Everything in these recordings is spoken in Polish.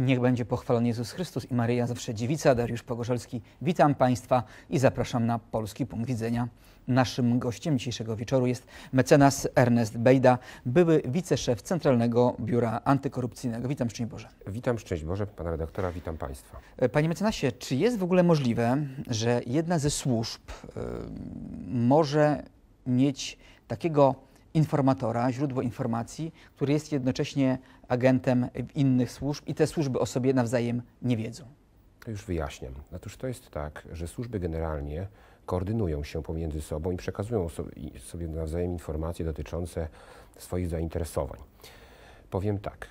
Niech będzie pochwalony Jezus Chrystus i Maryja Zawsze Dziewica. Dariusz Pogorzelski, witam Państwa i zapraszam na Polski Punkt Widzenia. Naszym gościem dzisiejszego wieczoru jest mecenas Ernest Bejda, były wiceszef Centralnego Biura Antykorupcyjnego. Witam, szczęść Boże. Witam, szczęść Boże, pana redaktora, witam państwa. E, panie mecenasie, czy jest w ogóle możliwe, że jedna ze służb y, może mieć takiego informatora, źródło informacji, który jest jednocześnie agentem innych służb i te służby o sobie nawzajem nie wiedzą? Już wyjaśniam. Otóż to jest tak, że służby generalnie koordynują się pomiędzy sobą i przekazują sobie nawzajem informacje dotyczące swoich zainteresowań. Powiem tak,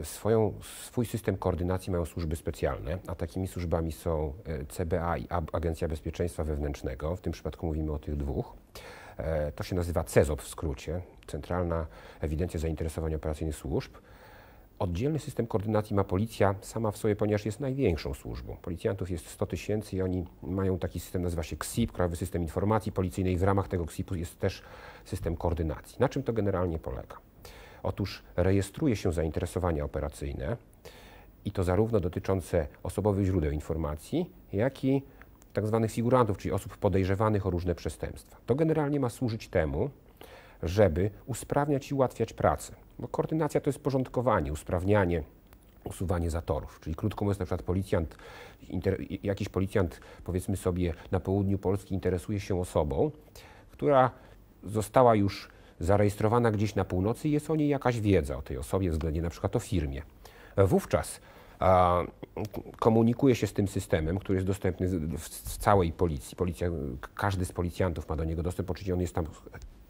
e, swoją, swój system koordynacji mają służby specjalne, a takimi służbami są e, CBA i Agencja Bezpieczeństwa Wewnętrznego, w tym przypadku mówimy o tych dwóch. E, to się nazywa CEZOP w skrócie, Centralna Ewidencja Zainteresowań Operacyjnych Służb. Oddzielny system koordynacji ma policja sama w sobie, ponieważ jest największą służbą. Policjantów jest 100 tysięcy i oni mają taki system, nazywa się KSIP, Krajowy System Informacji Policyjnej. W ramach tego KSIP-u jest też system koordynacji. Na czym to generalnie polega? Otóż rejestruje się zainteresowania operacyjne i to zarówno dotyczące osobowych źródeł informacji, jak i tzw. Tak figurantów, czyli osób podejrzewanych o różne przestępstwa. To generalnie ma służyć temu, żeby usprawniać i ułatwiać pracę. Bo koordynacja to jest porządkowanie, usprawnianie, usuwanie zatorów. Czyli krótko mówiąc, na przykład policjant, inter, jakiś policjant, powiedzmy sobie, na południu Polski interesuje się osobą, która została już zarejestrowana gdzieś na północy i jest o niej jakaś wiedza o tej osobie względnie na przykład o firmie. Wówczas a, komunikuje się z tym systemem, który jest dostępny w, w całej policji. Policja, każdy z policjantów ma do niego dostęp, oczywiście on jest tam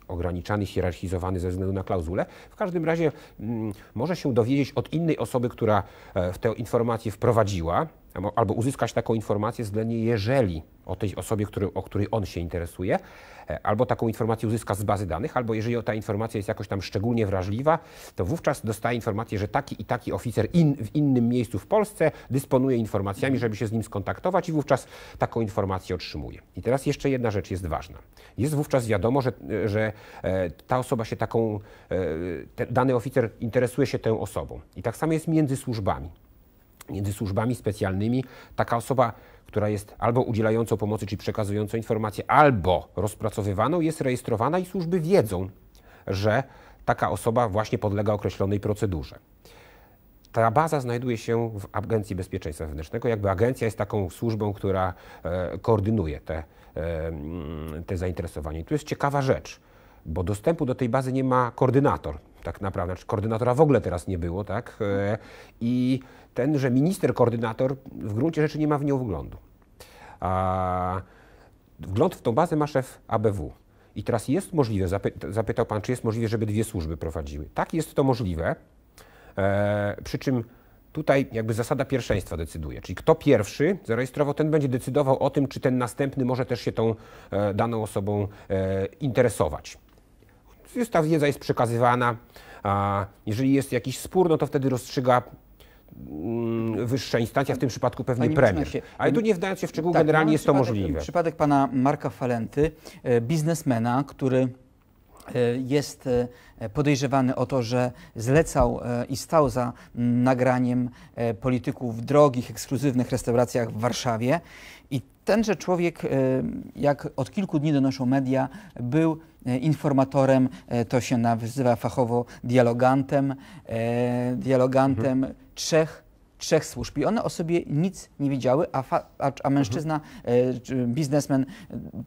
ograniczany, hierarchizowany ze względu na klauzulę. W każdym razie mm, może się dowiedzieć od innej osoby, która e, w tę informację wprowadziła, albo, uzyskać taką informację względnie jeżeli o tej osobie, który, o której on się interesuje, e, albo taką informację uzyska z bazy danych, albo jeżeli ta informacja jest jakoś tam szczególnie wrażliwa, to wówczas dostaje informację, że taki i taki oficer in, w innym miejscu w Polsce dysponuje informacjami, żeby się z nim skontaktować i wówczas taką informację otrzymuje. I teraz jeszcze jedna rzecz jest ważna. Jest wówczas wiadomo, że, że e, ta osoba się taką, e, ten dany oficer interesuje się tą osobą. I tak samo jest między służbami między służbami specjalnymi taka osoba, która jest albo udzielającą pomocy, czy przekazującą informacje, albo rozpracowywaną, jest rejestrowana i służby wiedzą, że taka osoba właśnie podlega określonej procedurze. Ta baza znajduje się w Agencji Bezpieczeństwa Wewnętrznego. Jakby agencja jest taką służbą, która e, koordynuje te, e, te zainteresowania. I tu jest ciekawa rzecz, bo dostępu do tej bazy nie ma koordynator tak naprawdę, znaczy koordynatora w ogóle teraz nie było, tak? E, I tenże minister koordynator w gruncie rzeczy nie ma w nią wglądu. A wgląd w tą bazę ma szef ABW. I teraz jest możliwe, zapytał pan, czy jest możliwe, żeby dwie służby prowadziły. Tak, jest to możliwe, e, przy czym tutaj jakby zasada pierwszeństwa decyduje. Czyli kto pierwszy zarejestrował, ten będzie decydował o tym, czy ten następny może też się tą e, daną osobą interesować jest ta wiedza jest przekazywana. A jeżeli jest jakiś spór, no to wtedy rozstrzyga mm, wyższa instancja, w tym przypadku pewnie Panie premier. Się, Ale tu nie wdając się w szczegóły, tak, generalnie jest to możliwe. Przypadek pana Marka Falenty, e, biznesmena, który e, jest e, podejrzewany o to, że zlecał i stał za mm, nagraniem polityków w drogich, ekskluzywnych restauracjach w Warszawie. I Tenże człowiek, e, jak od kilku dni donoszą media, był e, informatorem, e, to się nazywa fachowo dialogantem, dialogantem mhm. trzech trzech służb i one o sobie nic nie widziały, a, a mężczyzna, mhm. biznesmen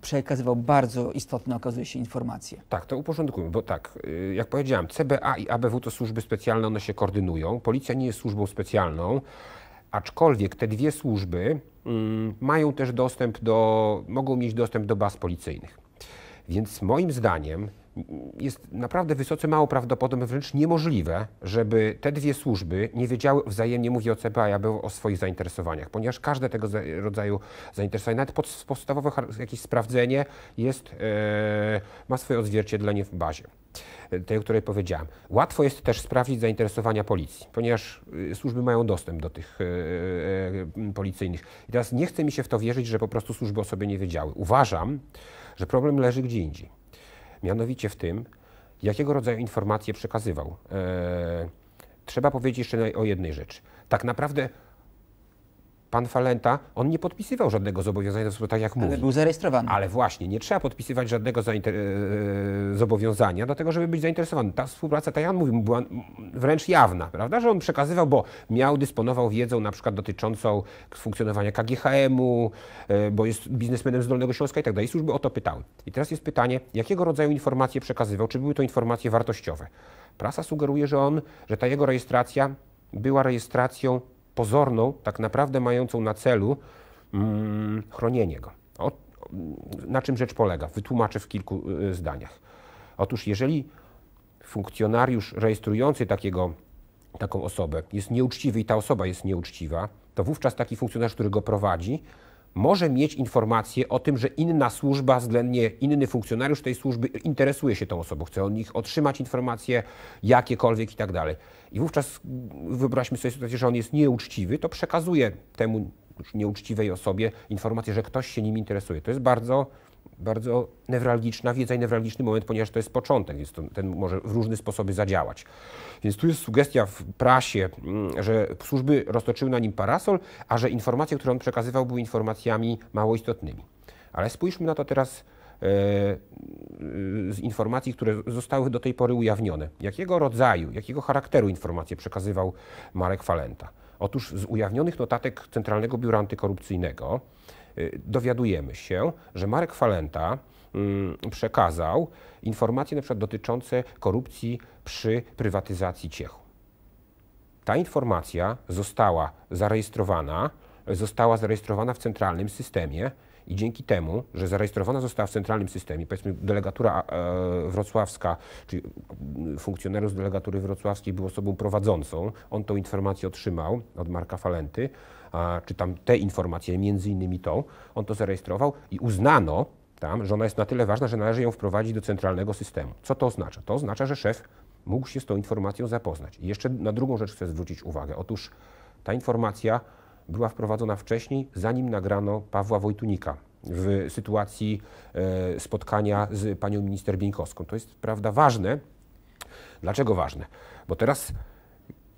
przekazywał bardzo istotne, okazuje się, informacje. Tak, to uporządkujmy, bo tak, jak powiedziałem, CBA i ABW to służby specjalne, one się koordynują. Policja nie jest służbą specjalną. Aczkolwiek te dwie służby mm, mają też dostęp do, mogą mieć dostęp do baz policyjnych. Więc moim zdaniem mm, jest naprawdę wysoce mało prawdopodobne, wręcz niemożliwe, żeby te dwie służby nie wiedziały wzajemnie, mówię o CBA, ja był o swoich zainteresowaniach, ponieważ każde tego rodzaju zainteresowanie, nawet pod, podstawowe jakieś sprawdzenie jest, e, ma swoje odzwierciedlenie w bazie tej, o której powiedziałem. Łatwo jest też sprawdzić zainteresowania policji, ponieważ y, służby mają dostęp do tych y, y, policyjnych. I teraz nie chce mi się w to wierzyć, że po prostu służby o sobie nie wiedziały. Uważam, że problem leży gdzie indziej. Mianowicie w tym, jakiego rodzaju informacje przekazywał. E, trzeba powiedzieć jeszcze o jednej rzeczy. Tak naprawdę pan Falenta, on nie podpisywał żadnego zobowiązania, tak jak mówił. mówi. Ale był zarejestrowany. Ale właśnie, nie trzeba podpisywać żadnego e, zobowiązania do tego, żeby być zainteresowany. Ta współpraca, tak jak mówił, była wręcz jawna, prawda, że on przekazywał, bo miał, dysponował wiedzą na przykład dotyczącą funkcjonowania KGHM-u, e, bo jest biznesmenem z Dolnego Śląska i tak dalej. Służby o to pytały. I teraz jest pytanie, jakiego rodzaju informacje przekazywał, czy były to informacje wartościowe? Prasa sugeruje, że on, że ta jego rejestracja była rejestracją pozorną, tak naprawdę mającą na celu mm, chronienie go. O, na czym rzecz polega? Wytłumaczę w kilku y, zdaniach. Otóż jeżeli funkcjonariusz rejestrujący takiego, taką osobę jest nieuczciwy i ta osoba jest nieuczciwa, to wówczas taki funkcjonariusz, który go prowadzi, może mieć informację o tym, że inna służba, względnie inny funkcjonariusz tej służby interesuje się tą osobą, chce od nich otrzymać informacje jakiekolwiek i tak dalej. I wówczas wyobraźmy sobie sytuację, że on jest nieuczciwy, to przekazuje temu nieuczciwej osobie informację, że ktoś się nim interesuje. To jest bardzo bardzo newralgiczna wiedza i newralgiczny moment, ponieważ to jest początek, więc to, ten może w różne sposoby zadziałać. Więc tu jest sugestia w prasie, mm, że służby roztoczyły na nim parasol, a że informacje, które on przekazywał, były informacjami mało istotnymi. Ale spójrzmy na to teraz e, z informacji, które zostały do tej pory ujawnione. Jakiego rodzaju, jakiego charakteru informacje przekazywał Marek Falenta? Otóż z ujawnionych notatek Centralnego Biura Antykorupcyjnego Y, dowiadujemy się, że Marek Falenta mm, przekazał informacje na przykład dotyczące korupcji przy prywatyzacji Ciechu. Ta informacja została zarejestrowana, została zarejestrowana w centralnym systemie i dzięki temu, że zarejestrowana została w centralnym systemie, powiedzmy delegatura e, wrocławska, czyli funkcjonariusz delegatury wrocławskiej był osobą prowadzącą, on tą informację otrzymał od Marka Falenty, czy tam te informacje, między innymi tą, on to zarejestrował i uznano, tam, że ona jest na tyle ważna, że należy ją wprowadzić do centralnego systemu. Co to oznacza? To oznacza, że szef mógł się z tą informacją zapoznać. I jeszcze na drugą rzecz chcę zwrócić uwagę. Otóż ta informacja była wprowadzona wcześniej, zanim nagrano Pawła Wojtunika w sytuacji e, spotkania z panią minister Bieńkowską. To jest, prawda, ważne. Dlaczego ważne? Bo teraz,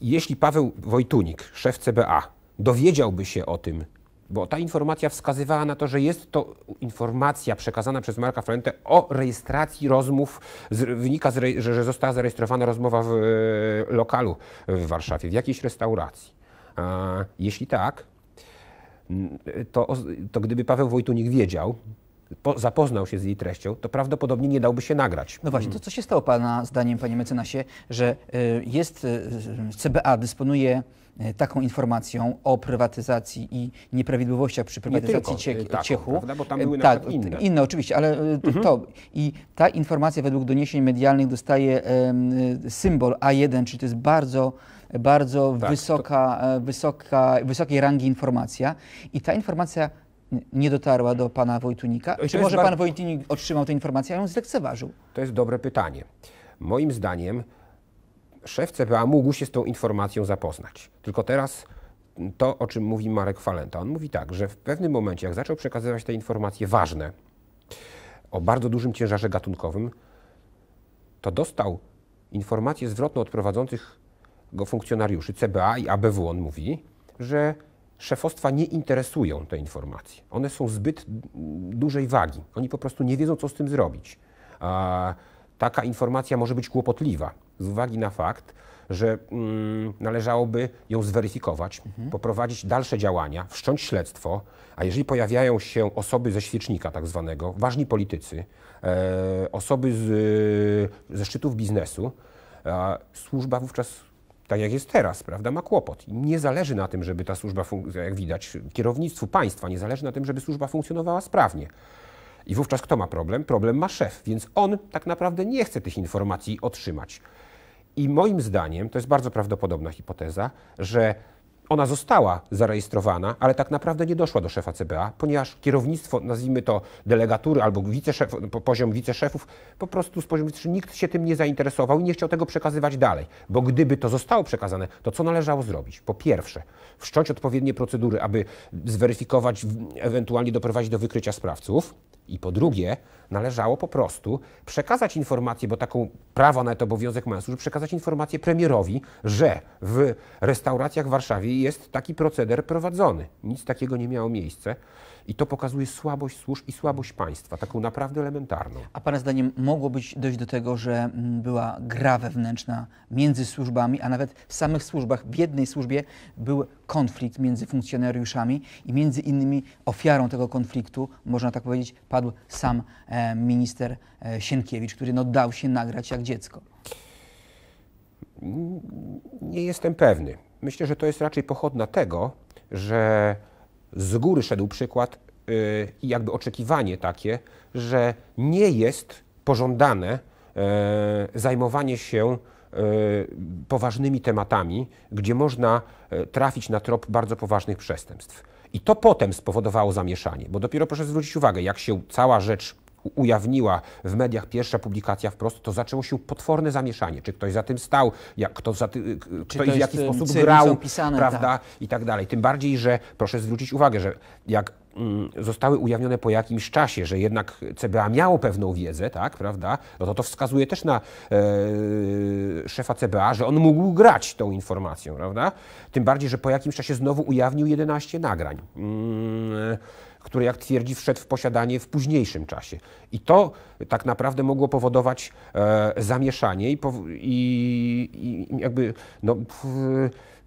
jeśli Paweł Wojtunik, szef CBA, dowiedziałby się o tym, bo ta informacja wskazywała na to, że jest to informacja przekazana przez Marka Frente o rejestracji rozmów, z, wynika, z, że, że została zarejestrowana rozmowa w e, lokalu w Warszawie, w jakiejś restauracji. A jeśli tak, mm, to, to gdyby Paweł Wojtunik wiedział, po, zapoznał się z jej treścią, to prawdopodobnie nie dałby się nagrać. No właśnie, to co się stało Pana zdaniem, Panie Mecenasie, że y, jest y, y, CBA dysponuje taką informacją o prywatyzacji i nieprawidłowościach przy prywatyzacji ciechów? taką, Ciechu. Prawda? Bo tam były tak, inne. inne oczywiście, ale mhm. to i ta informacja według doniesień medialnych dostaje symbol A1, czyli to jest bardzo bardzo tak, wysoka, to... E, wysoka, wysokiej rangi informacja i ta informacja nie dotarła do pana Wojtunika. Czy może pan Wojtunik otrzymał tę informację, a ją zlekceważył? To jest dobre pytanie. Moim zdaniem szef CPA mógł się z tą informacją zapoznać. Tylko teraz to, o czym mówi Marek Falenta. On mówi tak, że w pewnym momencie, jak zaczął przekazywać te informacje ważne o bardzo dużym ciężarze gatunkowym, to dostał informację zwrotną od prowadzących funkcjonariuszy CBA i ABW, on mówi, że szefostwa nie interesują te informacje. One są zbyt dużej wagi. Oni po prostu nie wiedzą, co z tym zrobić. A taka informacja może być kłopotliwa z uwagi na fakt, że mm, należałoby ją zweryfikować, mhm. poprowadzić dalsze działania, wszcząć śledztwo, a jeżeli pojawiają się osoby ze świecznika tak zwanego, ważni politycy, e, osoby z, ze szczytów biznesu, e, służba wówczas tak jak jest teraz, prawda, ma kłopot. I nie zależy na tym, żeby ta służba, jak widać, kierownictwu państwa, nie zależy na tym, żeby służba funkcjonowała sprawnie. I wówczas kto ma problem? Problem ma szef, więc on tak naprawdę nie chce tych informacji otrzymać. I moim zdaniem, to jest bardzo prawdopodobna hipoteza, że ona została zarejestrowana, ale tak naprawdę nie doszła do szefa CBA, ponieważ kierownictwo, nazwijmy to delegatury albo wiceszef, poziom wiceszefów, po prostu z poziomu wiceszefów nikt się tym nie zainteresował i nie chciał tego przekazywać dalej. Bo gdyby to zostało przekazane, to co należało zrobić? Po pierwsze, wszcząć odpowiednie procedury, aby zweryfikować, ewentualnie doprowadzić do wykrycia sprawców. I po drugie, należało po prostu przekazać informację, bo taką prawo na to obowiązek mają, że przekazać informację premierowi, że w restauracjach w Warszawie jest taki proceder prowadzony. Nic takiego nie miało miejsce. I to pokazuje słabość służb i słabość państwa, taką naprawdę elementarną. A Pana zdaniem mogło być dojść do tego, że mm, była gra wewnętrzna między służbami, a nawet w samych służbach, w jednej służbie był konflikt między funkcjonariuszami i między innymi ofiarą tego konfliktu, można tak powiedzieć, padł sam e, minister e, Sienkiewicz, który no dał się nagrać jak dziecko. Nie jestem pewny. Myślę, że to jest raczej pochodna tego, że z góry szedł przykład y, i jakby oczekiwanie takie, że nie jest pożądane e, zajmowanie się e, poważnymi tematami, gdzie można e, trafić na trop bardzo poważnych przestępstw. I to potem spowodowało zamieszanie, bo dopiero proszę zwrócić uwagę, jak się cała rzecz ujawniła w mediach pierwsza publikacja wprost, to zaczęło się potworne zamieszanie. Czy ktoś za tym stał, jak, kto za ty, ktoś w jaki sposób grał, prawda, tak. i tak dalej. Tym bardziej, że proszę zwrócić uwagę, że jak mm, zostały ujawnione po jakimś czasie, że jednak CBA miało pewną wiedzę, tak, prawda, no to to wskazuje też na e, szefa CBA, że on mógł grać tą informacją, prawda? Tym bardziej, że po jakimś czasie znowu ujawnił 11 nagrań. Mm który, jak twierdzi, wszedł w posiadanie w późniejszym czasie. I to tak naprawdę mogło powodować e, zamieszanie i, pow- i, i jakby no, pf,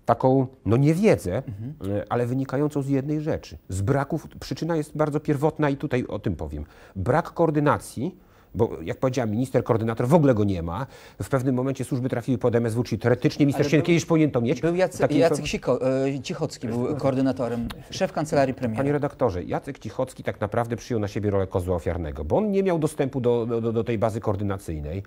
taką no, niewiedzę, mhm. ale wynikającą z jednej rzeczy. Z braków, przyczyna jest bardzo pierwotna i tutaj o tym powiem. Brak koordynacji bo jak powiedziałem, minister, koordynator w ogóle go nie ma. W pewnym momencie służby trafiły pod MSW, czyli teoretycznie minister Sienkiewicz powinien to mieć. Był Jacek, Jacek Siko, e, Cichocki, był koordynatorem, szef kancelarii premiera. Panie redaktorze, Jacek Cichocki tak naprawdę przyjął na siebie rolę kozła ofiarnego, bo on nie miał dostępu do, do, do tej bazy koordynacyjnej,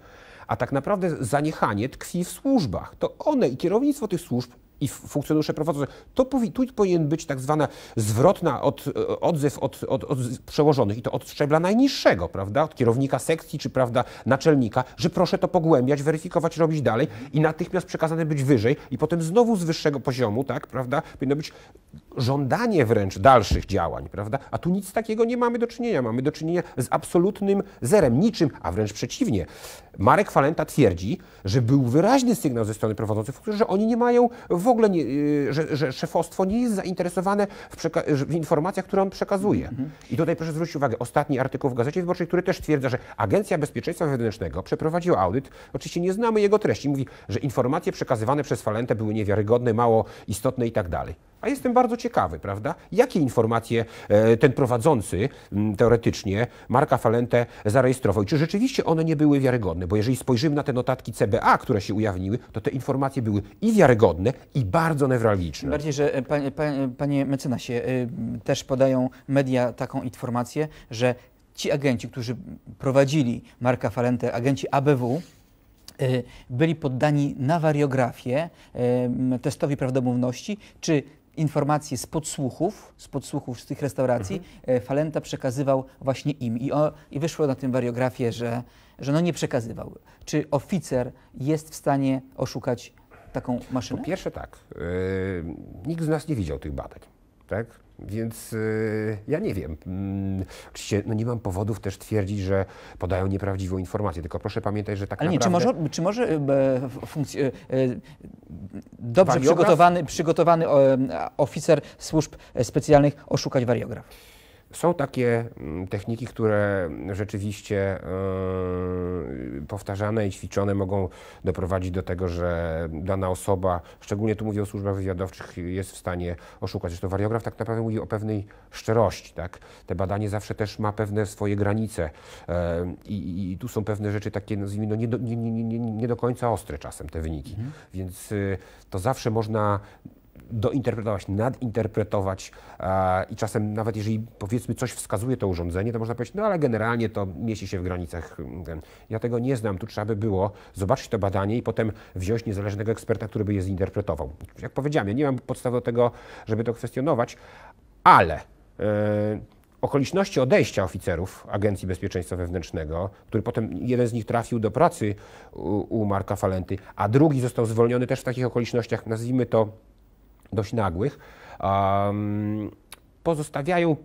a tak naprawdę zaniechanie tkwi w służbach. To one i kierownictwo tych służb i funkcjonariusze prowadzące. To powi, tu powinien być tak zwana zwrotna od, e, odzew od, od, od, przełożonych i to od szczebla najniższego, prawda, od kierownika sekcji czy prawda, naczelnika, że proszę to pogłębiać, weryfikować, robić dalej i natychmiast przekazane być wyżej i potem znowu z wyższego poziomu, tak, prawda, powinno być żądanie wręcz dalszych działań, prawda? A tu nic takiego nie mamy do czynienia. Mamy do czynienia z absolutnym zerem, niczym, a wręcz przeciwnie. Marek Falenta twierdzi, że był wyraźny sygnał ze strony prowadzących, że oni nie mają w ogóle, nie, y, że, że szefostwo nie jest zainteresowane w, w informacjach, które on przekazuje. Mhm. I tutaj proszę zwrócić uwagę, ostatni artykuł w Gazecie Wyborczej, który też twierdza, że Agencja Bezpieczeństwa Wewnętrznego przeprowadziła audyt. Oczywiście nie znamy jego treści. Mówi, że informacje przekazywane przez Falentę były niewiarygodne, mało istotne i tak dalej. A jestem bardzo ciekaw, ciekawy, prawda? Jakie informacje e, ten prowadzący teoretycznie Marka Falente zarejestrował? I czy rzeczywiście one nie były wiarygodne? Bo jeżeli spojrzymy na te notatki CBA, które się ujawniły, to te informacje były i wiarygodne, i bardzo newralgiczne. Bardziej, że e, panie, e, panie mecenasie, też podają media taką informację, że ci agenci, którzy prowadzili Marka Falente, agenci ABW, byli poddani na wariografię, testowi prawdomówności, czy informacje z podsłuchów, z podsłuchów z tych restauracji, mhm. E, Falenta przekazywał właśnie im. I, o, I, wyszło na tym wariografię, że, że no nie przekazywał. Czy oficer jest w stanie oszukać taką maszynę? Po pierwsze tak. Yy, nikt z nas nie widział tych badań tak? Więc yy, ja nie wiem. Mm, oczywiście no nie mam powodów też twierdzić, że podają nieprawdziwą informację, tylko proszę pamiętać, że tak Ale naprawdę... nie, czy może, czy może e, e, e, dobrze wariograf? przygotowany, przygotowany oficer służb specjalnych oszukać wariograf? Są takie mm, techniki, które rzeczywiście yy, powtarzane i ćwiczone mogą doprowadzić do tego, że dana osoba, szczególnie tu mówię o służbach wywiadowczych, jest w stanie oszukać. Zresztą wariograf tak naprawdę mówi o pewnej szczerości. Tak? Te badanie zawsze też ma pewne swoje granice yy, i, i tu są pewne rzeczy takie, nazwijmy, no nie, do, nie, nie, nie do końca ostre czasem te wyniki. Mhm. Więc yy, to zawsze można dointerpretować, nadinterpretować e, i czasem nawet jeżeli powiedzmy coś wskazuje to urządzenie, to można powiedzieć, no ale generalnie to mieści się w granicach. Mm, ja tego nie znam, tu trzeba by było zobaczyć to badanie i potem wziąć niezależnego eksperta, który by je zinterpretował. Jak powiedziałem, ja nie mam podstaw do tego, żeby to kwestionować, ale e, okoliczności odejścia oficerów Agencji Bezpieczeństwa Wewnętrznego, który potem jeden z nich trafił do pracy u, u Marka Falenty, a drugi został zwolniony też w takich okolicznościach, nazwijmy to dość nagłych, pozostawiają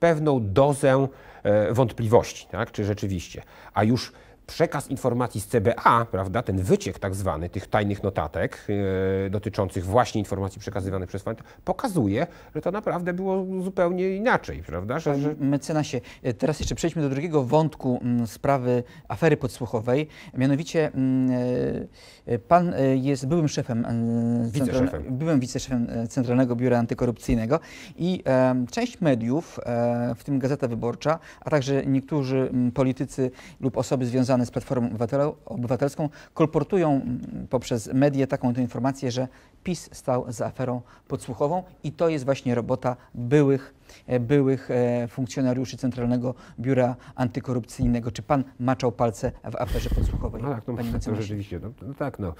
pewną dozę e, wątpliwości, tak? czy rzeczywiście. A już przekaz informacji z CBA, prawda, ten wyciek tak zwany, tych tajnych notatek yy, dotyczących właśnie informacji przekazywanych przez Fanta, pokazuje, że to naprawdę było zupełnie inaczej, prawda? Że, że... Mecenasie, e, teraz jeszcze przejdźmy do drugiego wątku m, mm, sprawy afery podsłuchowej. Mianowicie m, mm, e, pan jest byłym szefem, byłym wiceszefem Centralnego Biura Antykorupcyjnego i część mediów, w tym Gazeta Wyborcza, a także niektórzy m, mm, politycy lub osoby związane związany z Platformą Obywatelską kolportują mm, poprzez medie taką informację, że PiS stał za aferą podsłuchową i to jest właśnie robota byłych, e, byłych e, funkcjonariuszy Centralnego Biura Antykorupcyjnego. Czy pan maczał palce w aferze podsłuchowej? No tak, no, Panie no, rzeczywiście, no, no, tak, no.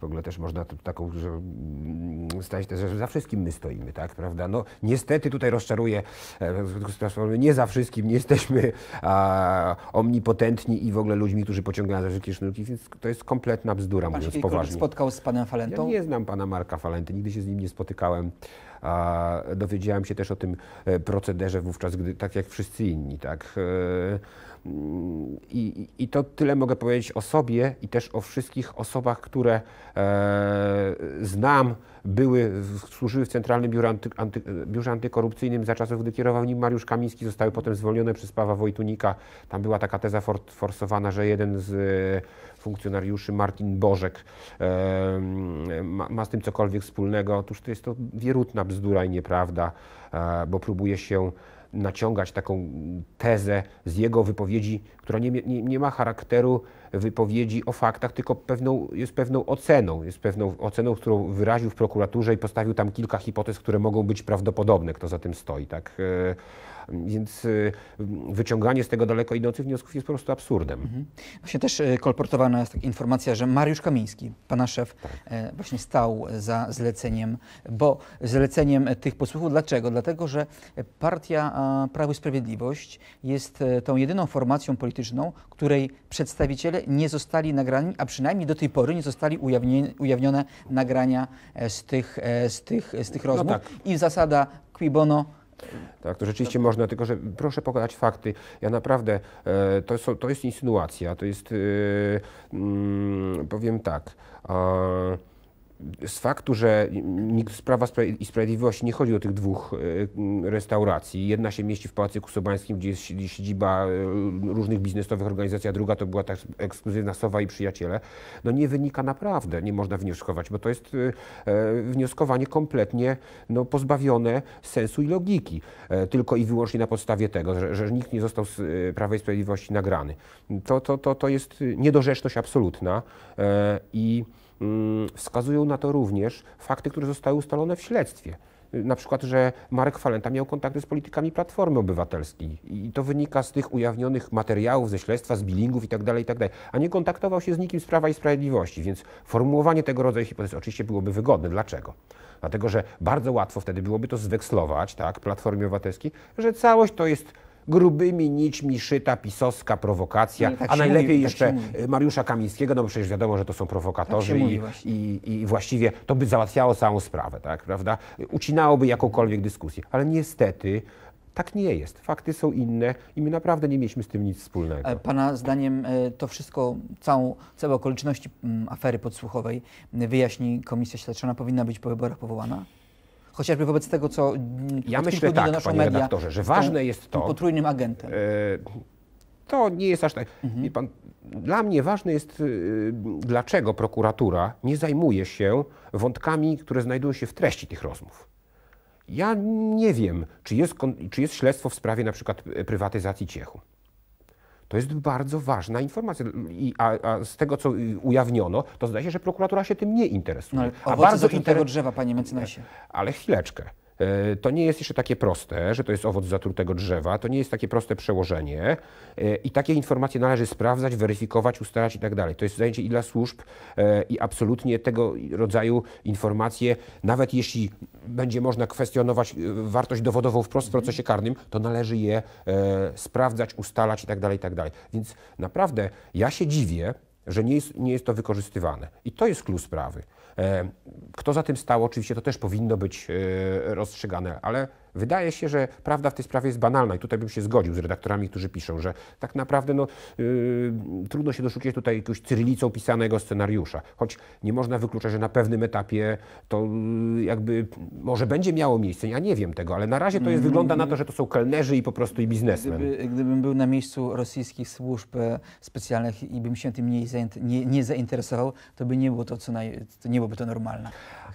W ogóle też można taką, że mm, stać też, że za wszystkim my stoimy, tak, prawda? No niestety tutaj rozczaruję, e, nie za wszystkim, nie jesteśmy a, omnipotentni i w ogóle ludźmi, którzy pociągają za wszelkie sznurki, więc to jest kompletna bzdura, Pan mówiąc poważnie. spotkał z panem Falentą? Ja nie znam pana Marka. Marka Falenty, nigdy się z nim nie spotykałem. Dowiedziałem się też o tym e, procederze wówczas, gdy, tak jak wszyscy inni, tak. E, i, I, to tyle mogę powiedzieć o sobie i też o wszystkich osobach, które e, znam, były, służyły w Centralnym Biurze, Anty, Anty, Biurze Antykorupcyjnym za czasów, gdy kierował nim Mariusz Kamiński, zostały potem zwolnione przez pawa Wojtunika. Tam była taka teza for, forsowana, że jeden z e, funkcjonariuszy, Martin Bożek, e, ma, ma, z tym cokolwiek wspólnego. Otóż to jest to wierutna bzdura i nieprawda, e, bo próbuje się naciągać taką tezę z jego wypowiedzi, która nie, nie, nie, ma charakteru wypowiedzi o faktach, tylko pewną, jest pewną oceną, jest pewną oceną, którą wyraził w prokuraturze i postawił tam kilka hipotez, które mogą być prawdopodobne, kto za tym stoi. Tak? E, więc y, wyciąganie z tego daleko idących wniosków jest po prostu absurdem. Mhm. Właśnie też y, kolportowana jest taka informacja, że Mariusz Kamiński, pana szef, tak. E, właśnie stał za zleceniem, bo zleceniem tych posłuchów. Dlaczego? Dlatego, że partia Prawo i Sprawiedliwość jest e, tą jedyną formacją polityczną, której przedstawiciele nie zostali nagrani, a przynajmniej do tej pory nie zostali ujawnione nagrania e, z tych, z tych, z tych no rozmów. No tak. I zasada qui bono tak, to rzeczywiście można, tylko że proszę pokazać fakty. Ja naprawdę, e, to, są, to jest insynuacja, to jest, e, mm, powiem tak, z faktu, że nikt z Prawa i Sprawiedliwości nie chodzi o tych dwóch e, restauracji. Jedna się mieści w Pałacyku Sobańskim, gdzie jest siedziba e, różnych biznesowych organizacji, a druga to była tak ekskluzywna Sowa i Przyjaciele. No nie wynika naprawdę, nie można wnioskować, bo to jest e, wnioskowanie kompletnie no, pozbawione sensu i logiki. Tylko i wyłącznie na podstawie tego, że, że nikt nie został z Prawa i Sprawiedliwości nagrany. To, to, to, to jest niedorzeczność absolutna i Mm, wskazują na to również fakty, które zostały ustalone w śledztwie na przykład, że Marek Falenta miał kontakty z politykami Platformy Obywatelskiej i to wynika z tych ujawnionych materiałów ze śledztwa, z bilingów itd., tak itd., tak a nie kontaktował się z nikim z Prawa i Sprawiedliwości, więc formułowanie tego rodzaju hipotez oczywiście byłoby wygodne. Dlaczego? Dlatego, że bardzo łatwo wtedy byłoby to zwekslować, tak, Platformie Obywatelskiej, że całość to jest grubymi nićmi szyta pisowska prowokacja, no tak a najlepiej mówi, tak jeszcze tak Mariusza Kamińskiego, no bo przecież wiadomo, że to są tak prowokatorzy tak i, i, i, właściwie to by załatwiało całą sprawę, tak, prawda? Ucinałoby jakąkolwiek dyskusję, ale niestety tak nie jest. Fakty są inne i my naprawdę nie mieliśmy z tym nic wspólnego. E, pana zdaniem e, to wszystko, całą, całe okoliczności mm, afery podsłuchowej wyjaśni Komisja Śledcza, powinna być po wyborach powołana? chociażby wobec tego, co mm, ja myślę tak, donoszą panie media, redaktorze, że ważne jest to... Potrójnym agentem. E, to nie jest aż tak. Mhm. Pan, dla mnie ważne jest, e, dlaczego prokuratura nie zajmuje się wątkami, które znajdują się w treści tych rozmów. Ja nie wiem, czy jest, czy jest śledztwo w sprawie na przykład e, prywatyzacji Ciechu. To jest bardzo ważna informacja. I, a, a, z tego, co ujawniono, to zdaje się, że prokuratura się tym nie interesuje. No, ale a bardzo inter... tego drzewa, panie mecenasie. E, ale chwileczkę. E, to nie jest jeszcze takie proste, że to jest owoc zatrutego drzewa, to nie jest takie proste przełożenie e, i takie informacje należy sprawdzać, weryfikować, ustalać i tak dalej. To jest zajęcie i dla służb e, i absolutnie tego rodzaju informacje, nawet jeśli będzie można kwestionować wartość dowodową wprost w mhm. procesie karnym, to należy je sprawdzać, ustalać i tak dalej, i tak dalej. Więc naprawdę ja się dziwię, że nie jest, nie jest to wykorzystywane. I to jest klucz sprawy. E, kto za tym stał, oczywiście to też powinno być e, rozstrzygane, ale Wydaje się, że prawda w tej sprawie jest banalna i tutaj bym się zgodził z redaktorami, którzy piszą, że tak naprawdę no, yy, trudno się doszukać tutaj jakiegoś cyrylicą pisanego scenariusza, choć nie można wykluczać, że na pewnym etapie to yy, jakby może będzie miało miejsce, ja nie wiem tego, ale na razie to jest, mm-hmm. wygląda na to, że to są kelnerzy i po prostu i biznesmen. Gdyby, gdybym był na miejscu rosyjskich służb e, specjalnych i bym się tym nie, nie, nie zainteresował, to by nie było to, co naj, nie byłoby to normalne.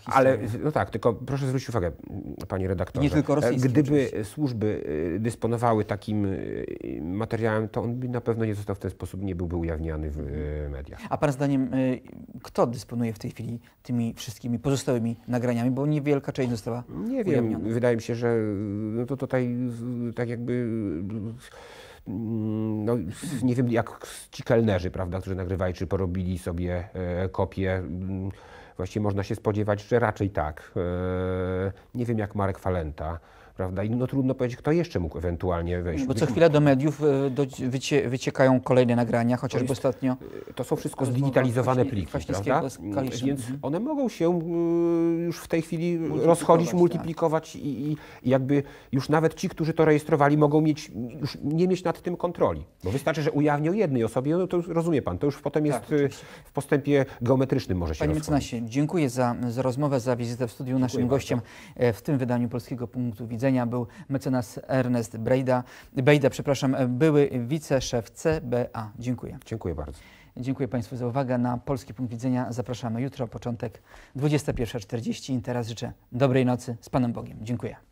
Ale no tak, tylko proszę zwrócić uwagę, mm, panie redaktorze. nie tylko e, Gdyby służby y, dysponowały takim y, materiałem, to on by na pewno nie został w ten sposób, nie byłby ujawniany w y, mediach. A pan zdaniem, kto dysponuje w tej chwili tymi wszystkimi pozostałymi nagraniami, bo niewielka część została Nie ujawniona. wiem, wydaje mi się, że no to tutaj tak jakby mm, no, nie wiem jak ci kelnerzy, prawda, którzy nagrywali, czy porobili sobie e, kopie. Właściwie można się spodziewać, że raczej tak. E, nie wiem jak Marek Falenta prawda? I no trudno powiedzieć, kto jeszcze mógł ewentualnie wejść. No bo co chwilę do mediów e, do, wycie, wyciekają kolejne nagrania, chociażby to jest, ostatnio. E, to są wszystko zdigitalizowane pliki, prawda? Mm, więc mhm. one mogą się e, już w tej chwili rozchodzić, tak. multiplikować tak. i, i, jakby już nawet ci, którzy to rejestrowali, mogą mieć, już nie mieć nad tym kontroli. Bo wystarczy, że ujawnią jednej osobie, no to rozumie pan, to już potem tak, jest tak, w postępie geometrycznym może się Panie mecenasie, dziękuję za, za rozmowę, za wizytę w studiu. Dziękuję naszym bardzo. gościem w tym wydaniu Polskiego Punktu Widzenia pochodzenia był mecenas Ernest Brejda, Bejda, przepraszam, były wiceszef CBA. Dziękuję. Dziękuję bardzo. Dziękuję Państwu za uwagę. Na Polski Punkt Widzenia zapraszamy jutro, początek 21.40. Teraz życzę dobrej nocy z Panem Bogiem. Dziękuję.